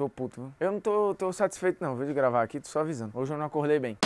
Tô puto, viu? Eu não tô, tô satisfeito não, Vou de gravar aqui, tô só avisando. Hoje eu não acordei bem.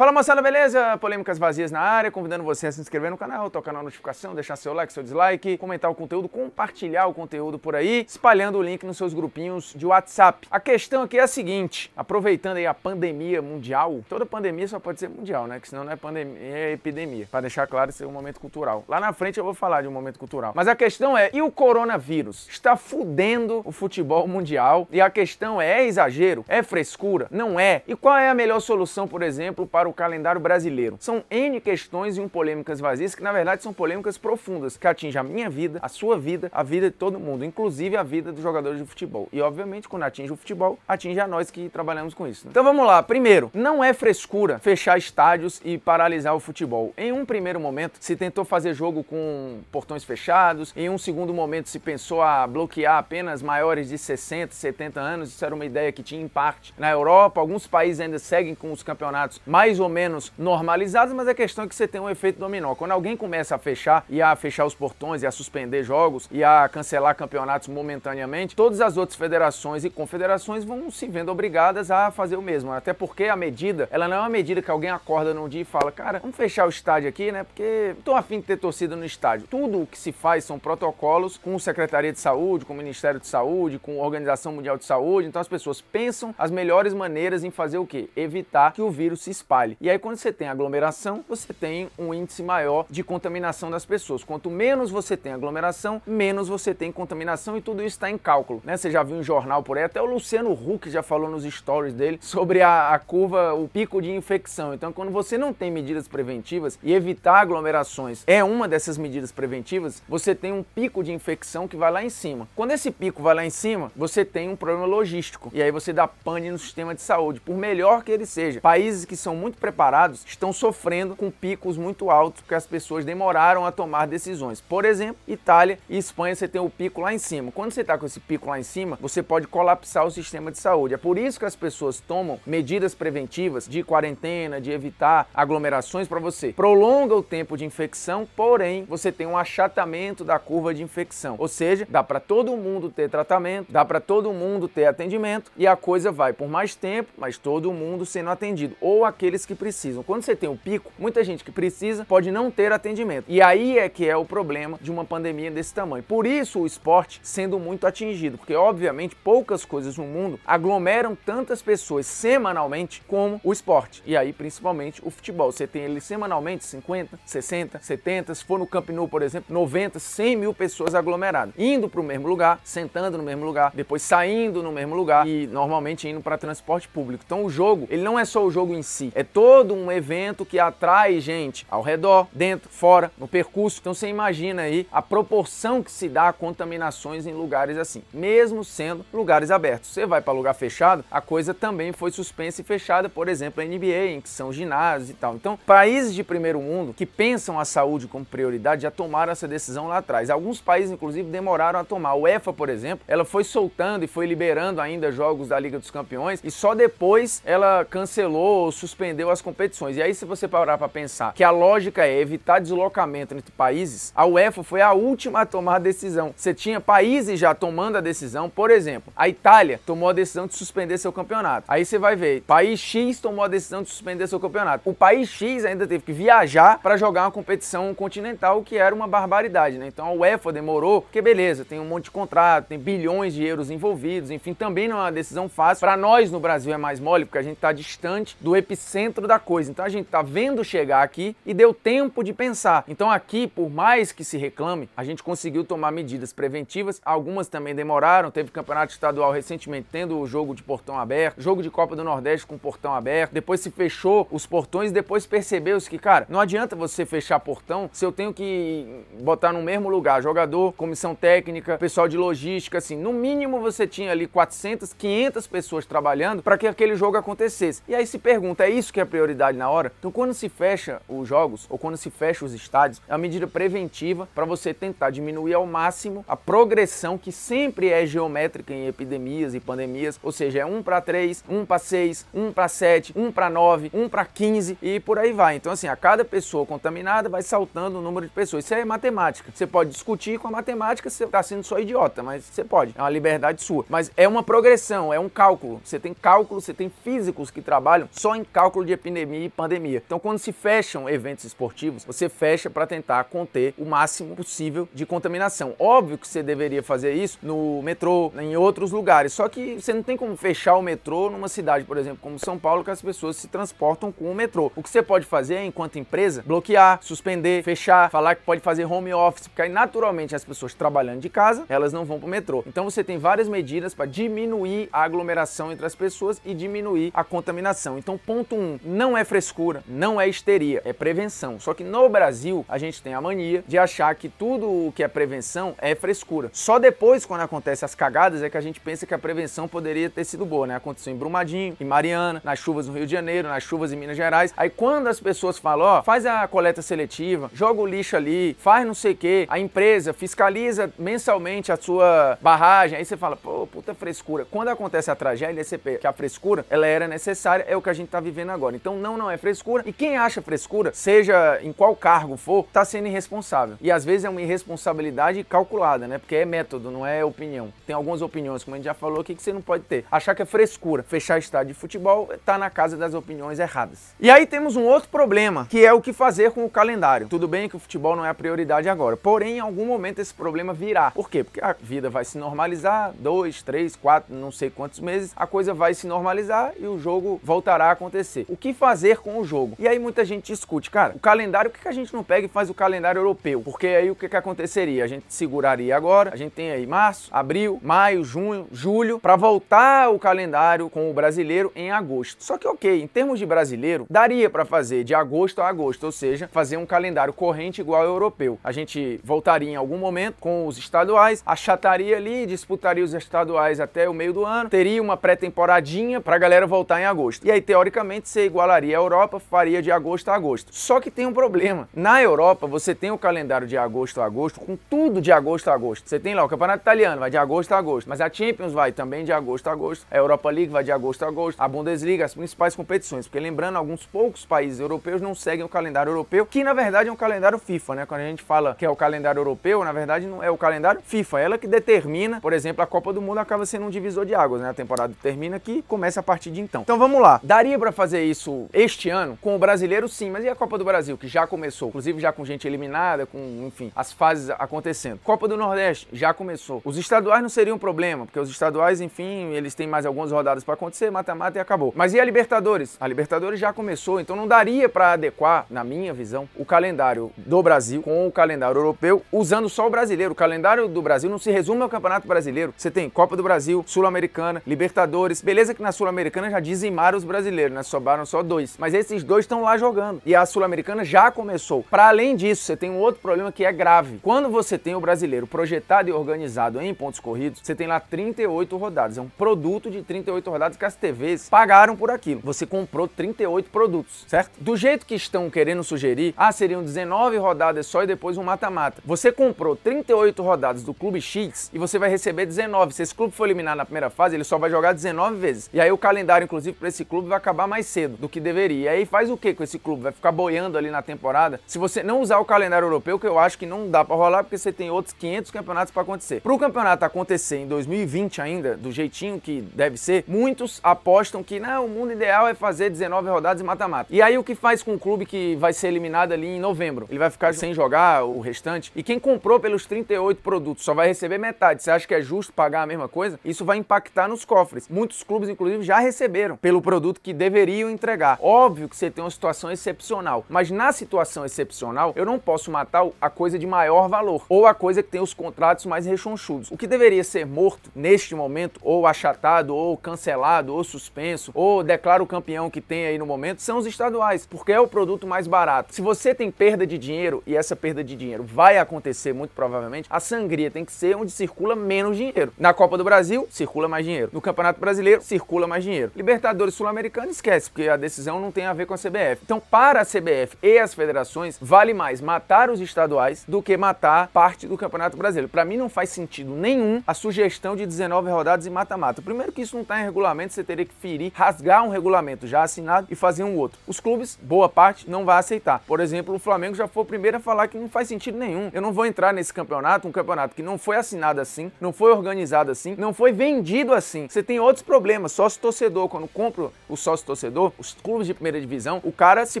Fala moçada, beleza? Polêmicas vazias na área, convidando você a se inscrever no canal, tocar na notificação, deixar seu like, seu dislike, comentar o conteúdo, compartilhar o conteúdo por aí, espalhando o link nos seus grupinhos de WhatsApp. A questão aqui é a seguinte, aproveitando aí a pandemia mundial, toda pandemia só pode ser mundial, né? Que senão não é pandemia, é epidemia. Para deixar claro, isso é um momento cultural. Lá na frente eu vou falar de um momento cultural. Mas a questão é, e o coronavírus? Está fudendo o futebol mundial? E a questão é, é exagero? É frescura? Não é? E qual é a melhor solução, por exemplo, para para o calendário brasileiro. São N questões e um polêmicas vazias que, na verdade, são polêmicas profundas, que atingem a minha vida, a sua vida, a vida de todo mundo, inclusive a vida dos jogadores de futebol. E, obviamente, quando atinge o futebol, atinge a nós que trabalhamos com isso. Né? Então vamos lá. Primeiro, não é frescura fechar estádios e paralisar o futebol. Em um primeiro momento, se tentou fazer jogo com portões fechados, em um segundo momento, se pensou a bloquear apenas maiores de 60, 70 anos. Isso era uma ideia que tinha em parte na Europa. Alguns países ainda seguem com os campeonatos mais mais ou menos normalizadas, mas a é questão é que você tem um efeito dominó. Quando alguém começa a fechar e a fechar os portões e a suspender jogos e a cancelar campeonatos momentaneamente, todas as outras federações e confederações vão se vendo obrigadas a fazer o mesmo. Até porque a medida, ela não é uma medida que alguém acorda num dia e fala, cara, vamos fechar o estádio aqui, né? Porque tô afim de ter torcida no estádio. Tudo o que se faz são protocolos com Secretaria de Saúde, com o Ministério de Saúde, com a Organização Mundial de Saúde. Então as pessoas pensam as melhores maneiras em fazer o quê? Evitar que o vírus se espalhe. E aí, quando você tem aglomeração, você tem um índice maior de contaminação das pessoas. Quanto menos você tem aglomeração, menos você tem contaminação e tudo isso está em cálculo. Né? Você já viu um jornal por aí, até o Luciano Huck já falou nos stories dele sobre a, a curva, o pico de infecção. Então, quando você não tem medidas preventivas e evitar aglomerações é uma dessas medidas preventivas, você tem um pico de infecção que vai lá em cima. Quando esse pico vai lá em cima, você tem um problema logístico e aí você dá pane no sistema de saúde, por melhor que ele seja. Países que são muito muito preparados estão sofrendo com picos muito altos que as pessoas demoraram a tomar decisões. Por exemplo, Itália e Espanha você tem o pico lá em cima. Quando você está com esse pico lá em cima, você pode colapsar o sistema de saúde. É por isso que as pessoas tomam medidas preventivas de quarentena, de evitar aglomerações para você. Prolonga o tempo de infecção, porém você tem um achatamento da curva de infecção. Ou seja, dá para todo mundo ter tratamento, dá para todo mundo ter atendimento e a coisa vai por mais tempo, mas todo mundo sendo atendido ou aqueles aqueles que precisam. Quando você tem o pico, muita gente que precisa pode não ter atendimento. E aí é que é o problema de uma pandemia desse tamanho. Por isso o esporte sendo muito atingido, porque obviamente poucas coisas no mundo aglomeram tantas pessoas semanalmente como o esporte. E aí principalmente o futebol. Você tem ele semanalmente 50, 60, 70, se for no Camp Nou, por exemplo, 90, 100 mil pessoas aglomeradas, indo para o mesmo lugar, sentando no mesmo lugar, depois saindo no mesmo lugar e normalmente indo para transporte público. Então o jogo, ele não é só o jogo em si, é todo um evento que atrai gente ao redor, dentro, fora, no percurso. Então você imagina aí a proporção que se dá a contaminações em lugares assim, mesmo sendo lugares abertos. Você vai para lugar fechado, a coisa também foi suspensa e fechada, por exemplo, a NBA, em que são ginásios e tal. Então, países de primeiro mundo que pensam a saúde como prioridade já tomaram essa decisão lá atrás. Alguns países, inclusive, demoraram a tomar. O EFA, por exemplo, ela foi soltando e foi liberando ainda jogos da Liga dos Campeões e só depois ela cancelou ou suspendeu perdeu as competições. E aí, se você parar para pensar que a lógica é evitar deslocamento entre países, a UEFA foi a última a tomar a decisão. Você tinha países já tomando a decisão, por exemplo, a Itália tomou a decisão de suspender seu campeonato. Aí você vai ver, país X tomou a decisão de suspender seu campeonato. O país X ainda teve que viajar para jogar uma competição continental, que era uma barbaridade, né? Então a UEFA demorou, porque beleza, tem um monte de contrato, tem bilhões de euros envolvidos, enfim, também não é uma decisão fácil. Para nós no Brasil é mais mole, porque a gente está distante do epicentro dentro da coisa. Então a gente está vendo chegar aqui e deu tempo de pensar. Então aqui, por mais que se reclame, a gente conseguiu tomar medidas preventivas. Algumas também demoraram. Teve campeonato estadual recentemente tendo o jogo de portão aberto, jogo de Copa do Nordeste com portão aberto. Depois se fechou os portões, depois percebeu-se que, cara, não adianta você fechar portão se eu tenho que botar no mesmo lugar jogador, comissão técnica, pessoal de logística, assim, no mínimo você tinha ali 400, 500 pessoas trabalhando para que aquele jogo acontecesse. E aí se pergunta, é isso que que é prioridade na hora. Então, quando se fecha os jogos ou quando se fecha os estádios, é uma medida preventiva para você tentar diminuir ao máximo a progressão que sempre é geométrica em epidemias e pandemias, ou seja, é 1 para 3, 1 para 6, 1 para 7, 1 para 9, 1 para 15 e por aí vai. Então, assim, a cada pessoa contaminada vai saltando o número de pessoas. Isso é matemática. Você pode discutir com a matemática, você está sendo só idiota, mas você pode. É uma liberdade sua. Mas é uma progressão, é um cálculo. Você tem cálculo, você tem físicos que trabalham só em cálculo de epidemia e pandemia. Então, quando se fecham eventos esportivos, você fecha para tentar conter o máximo possível de contaminação. Óbvio que você deveria fazer isso no metrô, em outros lugares, só que você não tem como fechar o metrô numa cidade, por exemplo, como São Paulo, que as pessoas se transportam com o metrô. O que você pode fazer é, enquanto empresa? Bloquear, suspender, fechar, falar que pode fazer home office, porque aí naturalmente as pessoas trabalhando de casa, elas não vão para o metrô. Então você tem várias medidas para diminuir a aglomeração entre as pessoas e diminuir a contaminação. Então, ponto 1, um, não é frescura, não é histeria, é prevenção. Só que no Brasil a gente tem a mania de achar que tudo o que é prevenção é frescura. Só depois, quando acontece as cagadas, é que a gente pensa que a prevenção poderia ter sido boa, né? Aconteceu em Brumadinho, em Mariana, nas chuvas no Rio de Janeiro, nas chuvas em Minas Gerais. Aí quando as pessoas falam, ó, oh, faz a coleta seletiva, joga o lixo ali, faz não sei o quê, a empresa fiscaliza mensalmente a sua barragem, aí você fala, pô, puta frescura. Quando acontece a tragédia, você que a frescura, ela era necessária, é o que a gente tá vivendo agora agora. Então não, não é frescura. E quem acha frescura, seja em qual cargo for, está sendo irresponsável. E às vezes é uma irresponsabilidade calculada, né? Porque é método, não é opinião. Tem algumas opiniões, como a gente já falou aqui, que você não pode ter. Achar que é frescura, fechar estádio de futebol, está na casa das opiniões erradas. E aí temos um outro problema, que é o que fazer com o calendário. Tudo bem que o futebol não é a prioridade agora, porém em algum momento esse problema virá. Por quê? Porque a vida vai se normalizar, dois, três, quatro, não sei quantos meses, a coisa vai se normalizar e o jogo voltará a acontecer o que fazer com o jogo. E aí muita gente discute, cara, o calendário, o que a gente não pega e faz o calendário europeu? Porque aí o que, que aconteceria? A gente seguraria agora, a gente tem aí março, abril, maio, junho, julho, para voltar o calendário com o brasileiro em agosto. Só que ok, em termos de brasileiro, daria para fazer de agosto a agosto, ou seja, fazer um calendário corrente igual ao europeu. A gente voltaria em algum momento com os estaduais, achataria ali, disputaria os estaduais até o meio do ano, teria uma pré-temporadinha para a galera voltar em agosto. E aí, teoricamente, igualaria a Europa, faria de agosto a agosto. Só que tem um problema. Na Europa, você tem o calendário de agosto a agosto, com tudo de agosto a agosto. Você tem lá o Campeonato Italiano, vai de agosto a agosto, mas a Champions vai também de agosto a agosto, a Europa League vai de agosto a agosto, a Bundesliga, as principais competições. Porque lembrando, alguns poucos países europeus não seguem o calendário europeu, que na verdade é um calendário FIFA, né? Quando a gente fala que é o calendário europeu, na verdade não é o calendário FIFA, é ela que determina, por exemplo, a Copa do Mundo acaba sendo um divisor de águas, né? A temporada termina que começa a partir de então. Então vamos lá. Daria para fazer isso este ano? Com o brasileiro, sim, mas e a Copa do Brasil, que já começou, inclusive já com gente eliminada, com, enfim, as fases acontecendo. Copa do Nordeste já começou. Os estaduais não seriam um problema, porque os estaduais, enfim, eles têm mais algumas rodadas para acontecer, mata-mata e acabou. Mas e a Libertadores? A Libertadores já começou, então não daria para adequar, na minha visão, o calendário do Brasil com o calendário europeu, usando só o brasileiro. O calendário do Brasil não se resume ao Campeonato Brasileiro. Você tem Copa do Brasil, Sul-Americana, Libertadores. Beleza que na Sul-Americana já dizimaram os brasileiros, né? Sobraram só dois. Mas esses dois estão lá jogando. E a Sul-Americana já começou. Para além disso, você tem um outro problema que é grave. Quando você tem o brasileiro projetado e organizado em pontos corridos, você tem lá 38 rodadas. É um produto de 38 rodadas que as TVs pagaram por aquilo. Você comprou 38 produtos, certo? Do jeito que estão querendo sugerir, ah, seriam 19 rodadas só e depois um mata-mata. Você comprou 38 rodadas do Clube X e você vai receber 19. Se esse clube for eliminado na primeira fase, ele só vai jogar 19 vezes. E aí o calendário, inclusive, para esse clube vai acabar mais cedo cedo do que deveria. E aí faz o que com esse clube? Vai ficar boiando ali na temporada? Se você não usar o calendário europeu, que eu acho que não dá para rolar, porque você tem outros 500 campeonatos para acontecer. Pro campeonato acontecer em 2020 ainda, do jeitinho que deve ser, muitos apostam que não, o mundo ideal é fazer 19 rodadas e mata-mata. E aí o que faz com o clube que vai ser eliminado ali em novembro? Ele vai ficar sem jogar o restante? E quem comprou pelos 38 produtos só vai receber metade. Você acha que é justo pagar a mesma coisa? Isso vai impactar nos cofres. Muitos clubes, inclusive, já receberam pelo produto que deveriam entregar. Óbvio que você tem uma situação excepcional, mas na situação excepcional, eu não posso matar a coisa de maior valor ou a coisa que tem os contratos mais rechonchudos. O que deveria ser morto neste momento, ou achatado, ou cancelado, ou suspenso, ou declara o campeão que tem aí no momento, são os estaduais, porque é o produto mais barato. Se você tem perda de dinheiro, e essa perda de dinheiro vai acontecer muito provavelmente, a sangria tem que ser onde circula menos dinheiro. Na Copa do Brasil, circula mais dinheiro. No Campeonato Brasileiro, circula mais dinheiro. Libertadores Sul-Americano, esquece, porque a decisão não tem a ver com a CBF. Então, para a CBF e as federações, vale mais matar os estaduais do que matar parte do Campeonato Brasileiro. Para mim, não faz sentido nenhum a sugestão de 19 rodadas e mata-mata. Primeiro, que isso não está em regulamento, você teria que ferir, rasgar um regulamento já assinado e fazer um outro. Os clubes, boa parte, não vai aceitar. Por exemplo, o Flamengo já foi o primeiro a falar que não faz sentido nenhum. Eu não vou entrar nesse campeonato, um campeonato que não foi assinado assim, não foi organizado assim, não foi vendido assim. Você tem outros problemas. Sócio torcedor, quando compro o sócio torcedor, os clubes de primeira divisão, o cara se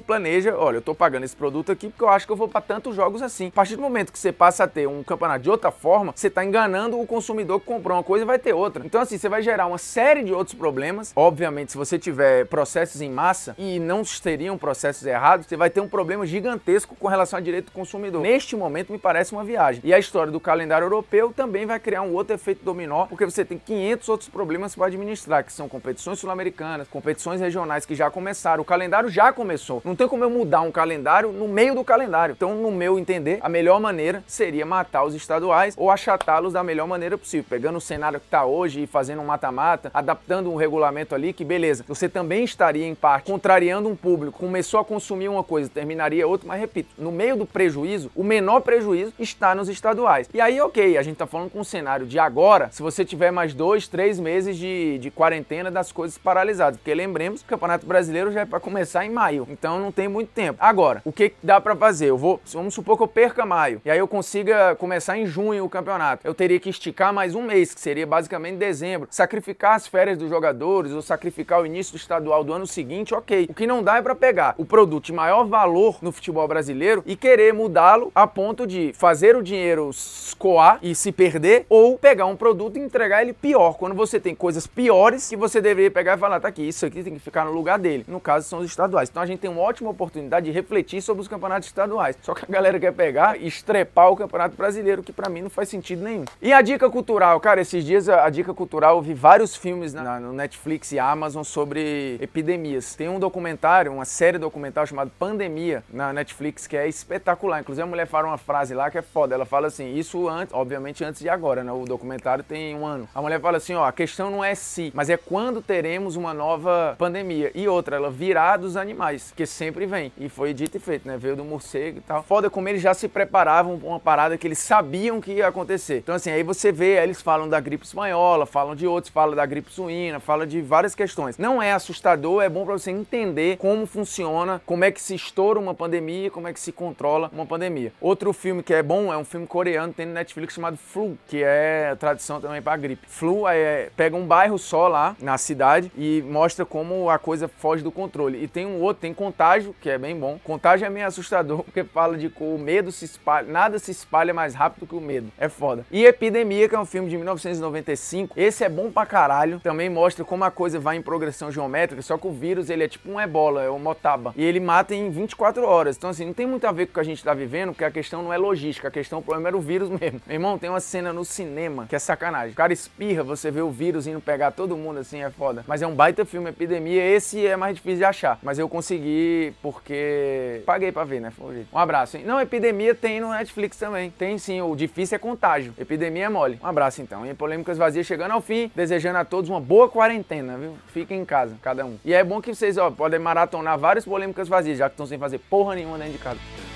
planeja, olha, eu tô pagando esse produto aqui porque eu acho que eu vou para tantos jogos assim. A partir do momento que você passa a ter um campeonato de outra forma, você tá enganando o consumidor que comprou uma coisa e vai ter outra. Então assim, você vai gerar uma série de outros problemas. Obviamente, se você tiver processos em massa e não teriam processos errados, você vai ter um problema gigantesco com relação ao direito do consumidor. Neste momento me parece uma viagem. E a história do calendário europeu também vai criar um outro efeito dominó, porque você tem 500 outros problemas para administrar, que são competições sul-americanas, competições regionais que já começaram. O calendário já começou. Não tem como eu mudar um calendário no meio do calendário. Então, no meu entender, a melhor maneira seria matar os estaduais ou achatá-los da melhor maneira possível. Pegando o cenário que está hoje e fazendo um mata-mata, adaptando um regulamento ali, que beleza. Você também estaria, em parte, contrariando um público. Começou a consumir uma coisa, terminaria outra, mas repito, no meio do prejuízo, o menor prejuízo está nos estaduais. E aí, ok, a gente está falando com um cenário de agora, se você tiver mais dois, três meses de, de quarentena das coisas paralisadas. Porque lembremos que o Campeonato brasileiro já é para começar em maio, então não tem muito tempo. Agora, o que dá para fazer? Eu vou, vamos supor que eu perca maio e aí eu consiga começar em junho o campeonato. Eu teria que esticar mais um mês, que seria basicamente dezembro. Sacrificar as férias dos jogadores ou sacrificar o início do estadual do ano seguinte, ok. O que não dá é para pegar o produto de maior valor no futebol brasileiro e querer mudá-lo a ponto de fazer o dinheiro escoar e se perder ou pegar um produto e entregar ele pior. Quando você tem coisas piores que você deveria pegar e falar, tá aqui, isso aqui tem que ficar no lugar dele. No caso, são os estaduais. Então a gente tem uma ótima oportunidade de refletir sobre os campeonatos estaduais. Só que a galera quer pegar e estrepar o campeonato brasileiro, que para mim não faz sentido nenhum. E a dica cultural, cara, esses dias a, dica cultural, eu vi vários filmes na, na, no Netflix e Amazon sobre epidemias. Tem um documentário, uma série documental chamada Pandemia na Netflix, que é espetacular. Inclusive a mulher fala uma frase lá que é foda. Ela fala assim, isso antes, obviamente antes de agora, né? O documentário tem um ano. A mulher fala assim, ó, a questão não é se, mas é quando teremos uma nova pandemia. E outra, ela virar dos animais, que sempre vem. E foi dito e feito, né? Veio do morcego e tal. Foda como eles já se preparavam pra uma parada que eles sabiam que ia acontecer. Então, assim, aí você vê, aí eles falam da gripe espanhola, falam de outros, falam da gripe suína, falam de várias questões. Não é assustador, é bom para você entender como funciona, como é que se estoura uma pandemia, como é que se controla uma pandemia. Outro filme que é bom é um filme coreano, tem no Netflix chamado Flu, que é tradição também para gripe. Flu é, pega um bairro só lá na cidade e mostra como a coisa foge do controle. E tem um outro, tem contágio, que é bem bom. Contágio é meio assustador, porque fala de cor, o medo se espalha, nada se espalha mais rápido que o medo. É foda. E Epidemia, que é um filme de 1995, esse é bom pra caralho. Também mostra como a coisa vai em progressão geométrica, só que o vírus, ele é tipo um ebola, é um motaba. E ele mata em 24 horas. Então, assim, não tem muito a ver com o que a gente tá vivendo, porque a questão não é logística, a questão, o problema era o vírus mesmo. Meu irmão, tem uma cena no cinema que é sacanagem. O cara espirra, você vê o vírus indo pegar todo mundo, assim, é foda. Mas é um baita filme, Epidemia. Esse é mais difícil de achar. Mas eu consegui porque paguei pra ver, né? um abraço, hein? Não, Epidemia tem no Netflix também. Tem sim, o difícil é contágio. Epidemia é mole. Um abraço então. E Polêmicas Vazias chegando ao fim, desejando a todos uma boa quarentena, viu? Fiquem em casa, cada um. E é bom que vocês, ó, podem maratonar vários Polêmicas Vazias, já que estão sem fazer porra nenhuma dentro de casa.